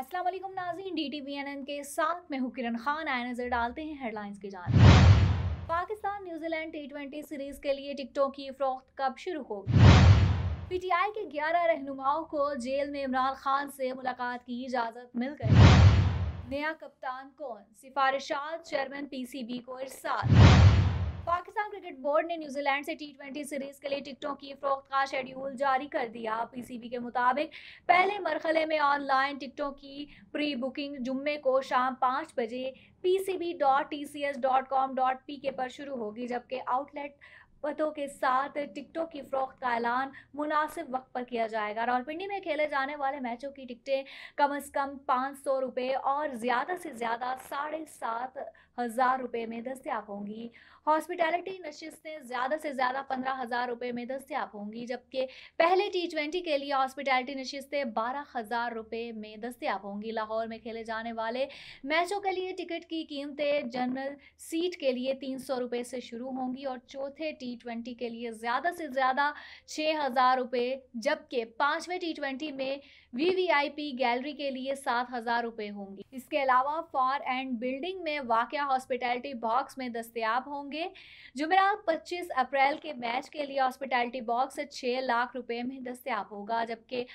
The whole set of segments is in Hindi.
अस्सलाम वालेकुम एन एन के साथ मैं हूं किरण खान आए नजर डालते हैं हेडलाइंस की जानब Pakistan New Zealand T twenty series के लिए टिकटों की फरोख्त कब शुरू होगी आई के ग्यारह रहनुमाओं को जेल में इमरान खान से मुलाकात की इजाज़त मिल गई नया कप्तान कौन सिफारिशात चेयरमैन पी सी बी को इरसाल पाकिस्तान क्रिकेट बोर्ड ने न्यूजीलैंड से टी सीरीज के लिए टिकटों की फरोख का शेड्यूल जारी कर दिया पीसीबी के मुताबिक पहले मरहले में ऑनलाइन टिकटों की प्री बुकिंग जुम्मे को शाम पाँच बजे P C B dot T C S com dot P K पर शुरू होगी जबकि आउटलेट पतों के साथ टिकटों की फ़रोख्त का ऐलान मुनासिब वक्त पर किया जाएगा रावलपिंडी में खेले जाने वाले मैचों की टिकटें कम अज़ कम पाँच सौ रुपये और ज़्यादा से ज़्यादा साढ़े सात हज़ार रुपये में दस्तियाब होंगी हॉस्पिटैलिटी नशस्तें ज़्यादा से ज़्यादा पंद्रह हज़ार रुपये में दस्तियाब होंगी जबकि पहले टी ट्वेंटी के लिए हॉस्पिटैलिटी नशस्तें बारह हज़ार रुपये में दस्तियाब होंगी लाहौर में खेले जाने वाले मैचों के लिए टिकट की कीमतें जनरल सीट के लिए तीन सौ रुपये से शुरू होंगी और चौथे टी टी के लिए ज़्यादा से ज़्यादा छः हज़ार रुपये जबकि पाँचवें टी ट्वेंटी में V V I P gallery के लिए सात हज़ार रुपये होंगी इसके अलावा फॉर एंड बिल्डिंग में वाक़ हॉस्पिटैलिटी बॉक्स में दस्तियाब होंगे जुमेरा पच्चीस अप्रैल के मैच के लिए हॉस्पिटैलिटी बॉक्स छः लाख रुपये में दस्तियाब होगा जबकि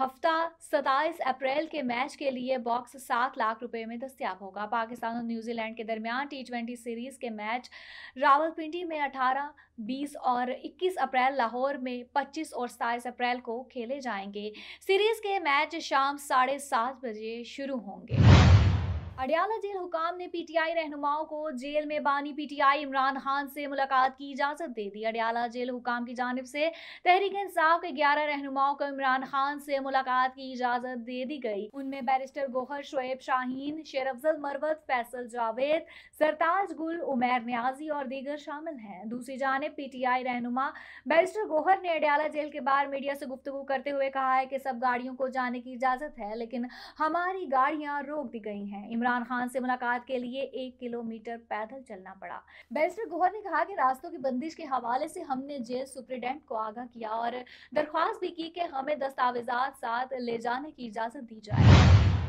हफ्ता 27 अप्रैल के मैच के लिए बॉक्स सात लाख रुपए में दस्तियाब होगा पाकिस्तान और न्यूजीलैंड के दरमियान टी ट्वेंटी सीरीज के मैच रावलपिंडी में 18, 20 और 21 अप्रैल लाहौर में 25 और 27 अप्रैल को खेले जाएंगे सीरीज के मैच शाम साढ़े सात बजे शुरू होंगे अडियाला जेल हुकाम ने पीटीआई रहनुमाओं को जेल में बानी पीटीआई इमरान खान से मुलाकात की इजाजत दे दी अडियाला जेल हुकाम की जानब से तहरीक इंसाफ के ग्यारह रहनुमाओं को इमरान खान से मुलाकात की इजाजत दे दी गई उनमें बैरिस्टर गोहर शोएब शाहीन शेर अफजल मरवत फैसल जावेद सरताज गुल उमेर न्याजी और दीगर शामिल हैं दूसरी जानब पीटीआई रहनुमा बैरिस्टर गोहर ने अडियाला जेल के बाहर मीडिया से गुफ्तु करते हुए कहा है कि सब गाड़ियों को जाने की इजाजत है लेकिन हमारी गाड़ियाँ रोक दी गई हैं इमरान खान से मुलाकात के लिए एक किलोमीटर पैदल चलना पड़ा बैरिस्टर गोहर ने कहा कि रास्तों की बंदिश के हवाले से हमने जेल सुप्रिटेंडेंट को आगाह किया और दरख्वास्त भी की कि हमें दस्तावेजात साथ ले जाने की इजाज़त दी जाए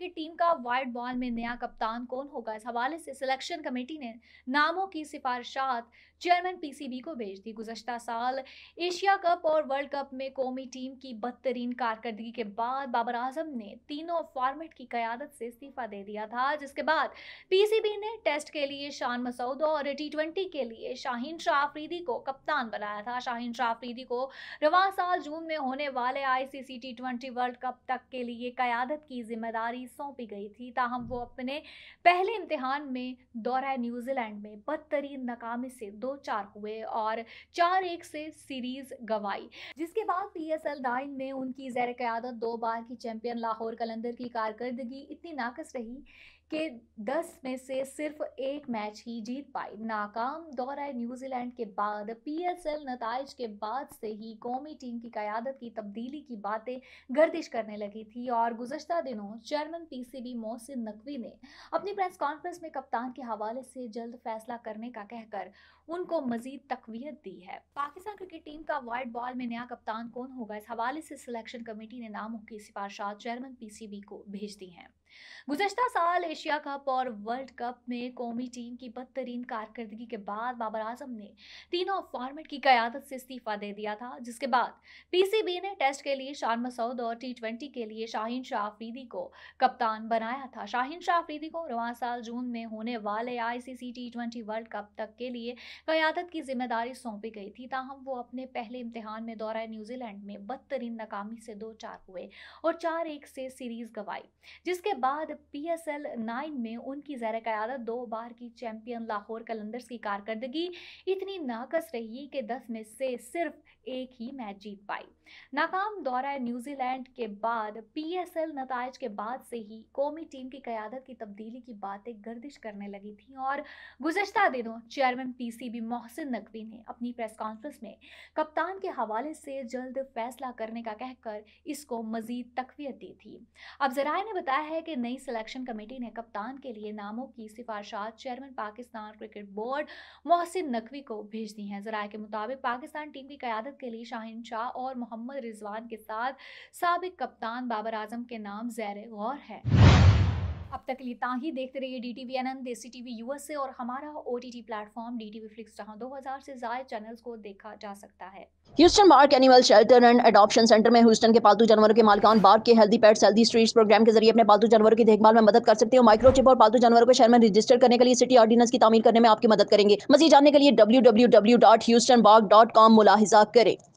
क्रिकेट टीम का वाइड बॉल में नया कप्तान कौन होगा इस हवाले से सिलेक्शन कमेटी ने नामों की सिफारिशात चेयरमैन पीसीबी को भेज दी गुजशत साल एशिया कप और वर्ल्ड कप में कौमी टीम की बदतरीन कारकर्दगी के बाद बाबर आजम ने तीनों फॉर्मेट की क्यादत से इस्तीफा दे दिया था जिसके बाद पीसीबी ने टेस्ट के लिए शान मसौद और टी के लिए शाहीन शाह आफरीदी को कप्तान बनाया था शाहीन शाह आफरीदी को रवा साल जून में होने वाले आईसीसी टी वर्ल्ड कप तक के लिए क्यादत की जिम्मेदारी सौंपी गई थी ताहम वो अपने पहले इम्तहान में दौरा न्यूजीलैंड में बदतरीन नाकामी से दो चार हुए और चार एक से सीरीज गंवाई जिसके बाद पी एस एल नाइन में उनकी जैर क़्यादत दो बार की चैम्पियन लाहौर कलंदर की कारकर्दगी इतनी नाकस रही के दस में से सिर्फ एक मैच ही जीत पाई नाकाम दौरा न्यूजीलैंड के बाद पीएसएल नतज के बाद से ही कौमी टीम की क्यादत की तब्दीली की बातें गर्दिश करने लगी थी और गुजशत दिनों चेयरमैन पीसीबी मोहसिन नकवी ने अपनी प्रेस कॉन्फ्रेंस में कप्तान के हवाले से जल्द फैसला करने का कहकर उनको मजीद तकवीत दी है पाकिस्तान क्रिकेट टीम का वाइट बॉल में नया कप्तान कौन होगा इस हवाले से सिलेक्शन कमेटी ने नामों की सिफारशात चेयरमैन बी को भेज दी हैं गुजशत साल एशिया कप और वर्ल्ड कप में कौमी टीम की बदतरीन कारकर्दगी के बाद बाबर आजम ने तीनों फॉर्मेट की क्यादत से इस्तीफा दे दिया था जिसके बाद पीसीबी ने टेस्ट के लिए शान मसूद और टी ट्वेंटी के लिए शाहीन शाह अफरीदी को कप्तान बनाया था शाहीन शाह अफरीदी को रवान साल जून में होने वाले ICC T twenty world cup तक के लिए क्यादत की जिम्मेदारी सौंपी गई थी ताहम वो अपने पहले इम्तहान में दौरा न्यूजीलैंड में बदतरीन नाकामी से दो चार हुए और चार एक से सीरीज गंवाई जिसके बाद पीएसएल 9 में उनकी जैर क़्यादत दो बार की चैंपियन लाहौर कलंदर्स की कारकर्दगी इतनी नाकस रही कि 10 में से सिर्फ एक ही मैच जीत पाई नाकाम दौरा न्यूजीलैंड के बाद पीएसएल नतज के बाद से ही कौमी टीम की क़्यादत की तब्दीली की बातें गर्दिश करने लगी थी और गुजशत दिनों चेयरमैन पीसीबी मोहसिन नकवी ने अपनी प्रेस कॉन्फ्रेंस में कप्तान के हवाले से जल्द फैसला करने का कहकर इसको मजीद तकवीत दी थी अब जराए ने बताया है कि की नई सिलेक्शन कमेटी ने कप्तान के लिए नामों की सिफारशात chairman Pakistan cricket board Mohsin Naqvi को भेज दी हैं जरा के मुताबिक पाकिस्तान टीम की क्यादत के लिए शाहिन शाह और मोहम्मद रिजवान के साथ सबक कप्तान बाबर आजम के नाम जैर गौर है अब तक लिए ही देखते रहिए D T V N Desi T V US और हमारा O T T platform D T V flix जहाँ दो हजार से ज्यादा चैनल को देखा जा सकता है Houston bark animal shelter and adoption centre में ह्यूस्टन के पालतू जानवरों के मालकान बार्क के healthy pets healthy streets programme के जरिए अपने पालतू जानवरों की देखभाल में मदद कर सकते हो माइक्रोचिप और पालतू जानवरों को शहर में रजिस्टर करने के लिए सिटी ऑर्डिनेंस की तमीर करने में आपकी मदद करेंगे मजीद जानने के लिए W W W dot Houston bark dot com मुलाहिजा करें